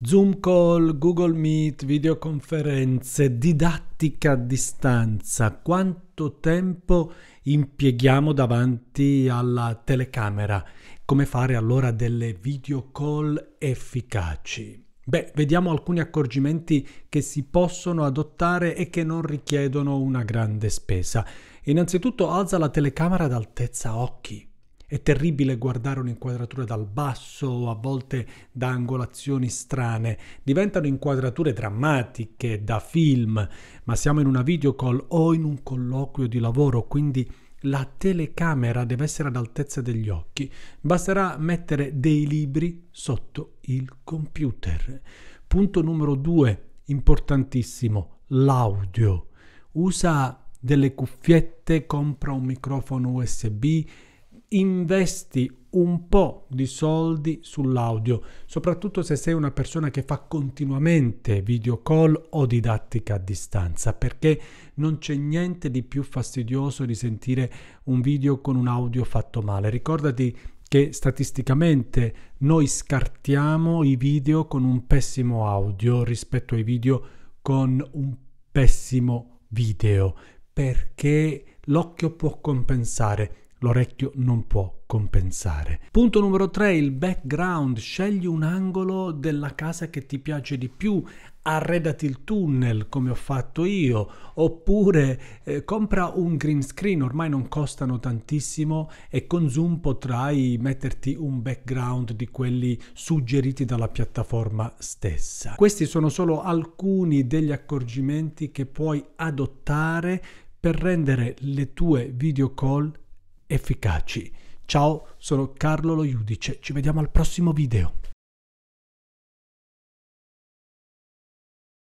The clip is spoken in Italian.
Zoom call, Google Meet, videoconferenze, didattica a distanza. Quanto tempo impieghiamo davanti alla telecamera? Come fare allora delle video call efficaci? Beh, vediamo alcuni accorgimenti che si possono adottare e che non richiedono una grande spesa. Innanzitutto alza la telecamera ad altezza occhi. È terribile guardare un'inquadratura dal basso o a volte da angolazioni strane. Diventano inquadrature drammatiche, da film, ma siamo in una videocall o in un colloquio di lavoro, quindi la telecamera deve essere all'altezza degli occhi. Basterà mettere dei libri sotto il computer. Punto numero due, importantissimo, l'audio. Usa delle cuffiette, compra un microfono USB investi un po' di soldi sull'audio, soprattutto se sei una persona che fa continuamente video call o didattica a distanza, perché non c'è niente di più fastidioso di sentire un video con un audio fatto male. Ricordati che statisticamente noi scartiamo i video con un pessimo audio rispetto ai video con un pessimo video, perché l'occhio può compensare l'orecchio non può compensare. Punto numero 3, il background. Scegli un angolo della casa che ti piace di più, arredati il tunnel come ho fatto io, oppure eh, compra un green screen, ormai non costano tantissimo e con Zoom potrai metterti un background di quelli suggeriti dalla piattaforma stessa. Questi sono solo alcuni degli accorgimenti che puoi adottare per rendere le tue video call efficaci. Ciao, sono Carlo Lo Iudice, ci vediamo al prossimo video.